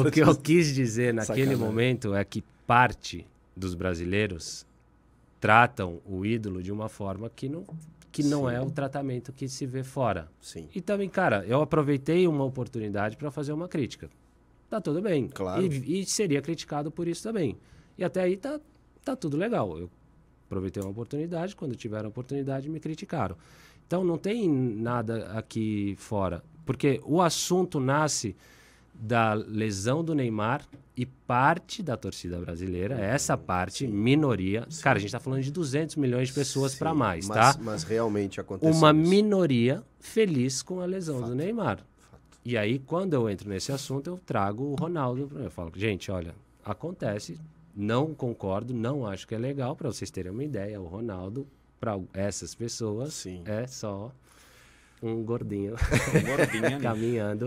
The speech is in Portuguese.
o que eu quis dizer naquele Sacanagem. momento é que parte dos brasileiros tratam o ídolo de uma forma que não, que não é o tratamento que se vê fora. Sim. E também, cara, eu aproveitei uma oportunidade para fazer uma crítica. Tá tudo bem. Claro. E, e, seria criticado por isso também. E até aí tá, tá tudo legal. Eu aproveitei uma oportunidade, quando tiveram oportunidade me criticaram. Então não tem nada aqui fora. Porque o assunto nasce da lesão do Neymar e parte da torcida brasileira, uhum. essa parte, minoria. Sim. Cara, a gente está falando de 200 milhões de pessoas para mais, mas, tá? Mas realmente aconteceu. Uma isso. minoria feliz com a lesão Fato. do Neymar. Fato. E aí, quando eu entro nesse assunto, eu trago o Ronaldo Eu falo, gente, olha, acontece, não concordo, não acho que é legal. Para vocês terem uma ideia, o Ronaldo, para essas pessoas, Sim. é só um gordinho, um gordinho caminhando